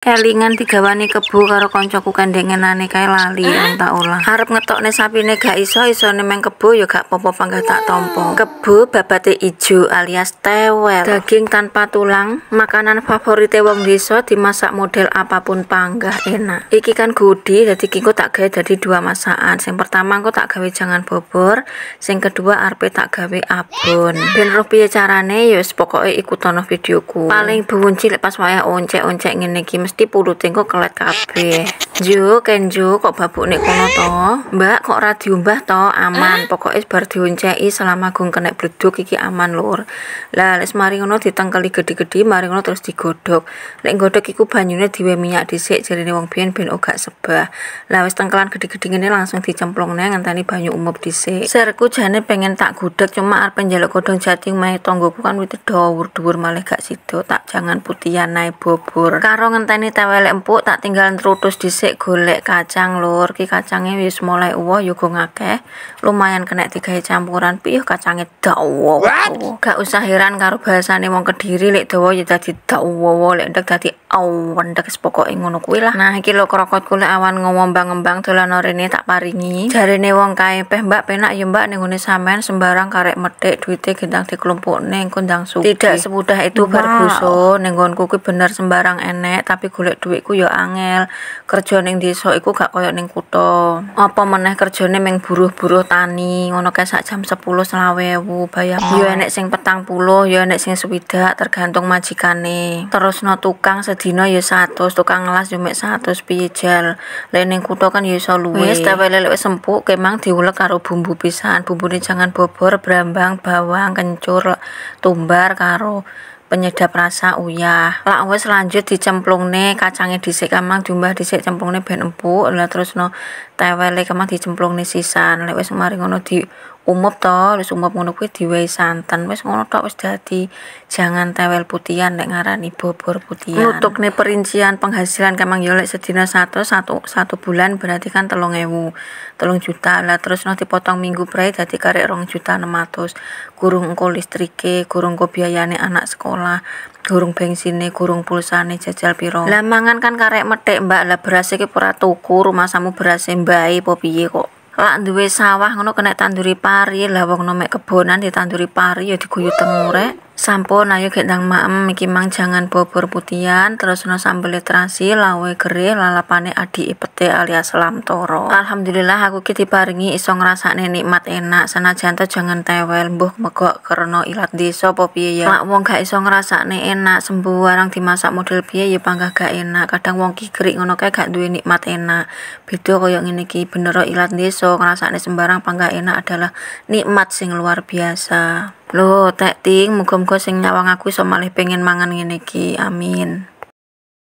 kelingan digawani kebo karo koncoku kandengenane kae lali yang ah. tak olah Harap ngetok nesapi gak iso iso meng kebo ya gak popo panggah tak tompo ah. kebo babate ijo alias tewel daging tanpa tulang makanan favorit wong desa dimasak model apapun panggah enak iki kan gudi jadi kingko tak gawe dari dua masakan sing pertama aku tak gawe jangan bobor sing kedua arepe tak gawe abon ben roh piye carane ya pokoke ikutono videoku paling buwunci lek pas wayah oncek-oncek ngene iki mesti pulute tengok kelet kabeh Ju, Kenju, kok babuk nek kono to? Mbak, kok ra diumbah to? Aman, ah. pokoknya bar diunceki selama gung kena bleduk iki aman lur. Lah, lek mari ngono ditengkeli gede-gede, mari ngono terus digodhok. Lek godhok iku banyune diwe minyak dhisik jarine wong biyen ben ogak sebah. Lah wis tengkelan gede-gede ngene langsung dicemplungne ngenteni banyu umup dhisik. Serku jane pengen tak gudeg cuma arep njaluk godhong jati mae tanggoku kan wit dhuwur-dhuwur malah gak sida tak jangan putihan nae bobor. Karo ngenteni tewelek empuk tak tinggal terutus dhisik sik golek kacang lur ki kacangnya wis mulai uwoh yo ya gong akeh lumayan kena digawe campuran piye ya kacange dawa gak usah heran karo bahasane wong kediri lek dawa ya dadi dawa lek ndek dadi awendek pokoke ngono kuwi lah nah iki lho krokot kule awan ngombang-ngembang dolan ini tak paringi jarene wong kae peh mbak penak ya mbak ning sembarang karek metik duite gendang neng kondang suki tidak semudah itu wow. berbuso ning nggonku bener sembarang enek tapi golek duitku ya angel kerja ning desa iku gak koyo neng kutha apa meneh kerjane meng buruh-buruh tani ngono kae sak jam 10 selawewu bayang yo ya enek sing petang puluh yo ya enek sing swidak tergantung majikane terus no tukang Dino ya 100 tukang ngelas yo ya mek 100 piye jal lek ning kutho kan ya iso luwih tapi lele wis sempuk kemang diulek karo bumbu pisan bumbune jangan bobor brambang bawang kencur tumbar karo penyedap rasa uyah lak wis lanjut dicemplungne kacange dhisik kamang diumbah dhisik cemplungne ben empuk lah terus no tewele kemang nih sisan nih wis mari ngono di umup to wis umep ngono kuwi diwehi santen wis ngono tok wis dadi jangan tewel putian lek ngarani bobor putian nih perincian penghasilan kemang yo ya, lek sedina satu, satu satu bulan berarti kan telung ewu telung juta lah terus nanti potong minggu berarti dadi karek rong juta 600 gurung engko listrike gurung engko biayane anak sekolah gurung bensinnya, gurung nih, jajal piro lah kan karek metik mbak lah berasnya ke pura tuku rumah samu berasnya mbak bayi apa kok lak duwe sawah ngono kena tanduri pari lah wong mek kebonan ditanduri pari ya diguyutem rek Sampun ayo gendang maem iki mang jangan bobor putian terus terusno sambel terasi lawe gere lalapane adi pete alias selam toro. Alhamdulillah aku ki diparingi iso ngrasakne nikmat enak senajan jangan tewel mbuh megok karena ilat desa apa piye ya. Lak wong gak iso ngrasakne enak sembuh warang dimasak model piye ya panggah gak enak. Kadang wong ki ngono kae gak duwe nikmat enak. Beda kaya ngene iki bener ilat desa ngrasakne sembarang panggah enak adalah nikmat sing luar biasa. Loh, Tek Ting, muga-muga sing nyawang aku iso malih pengen mangan ngene iki. Amin.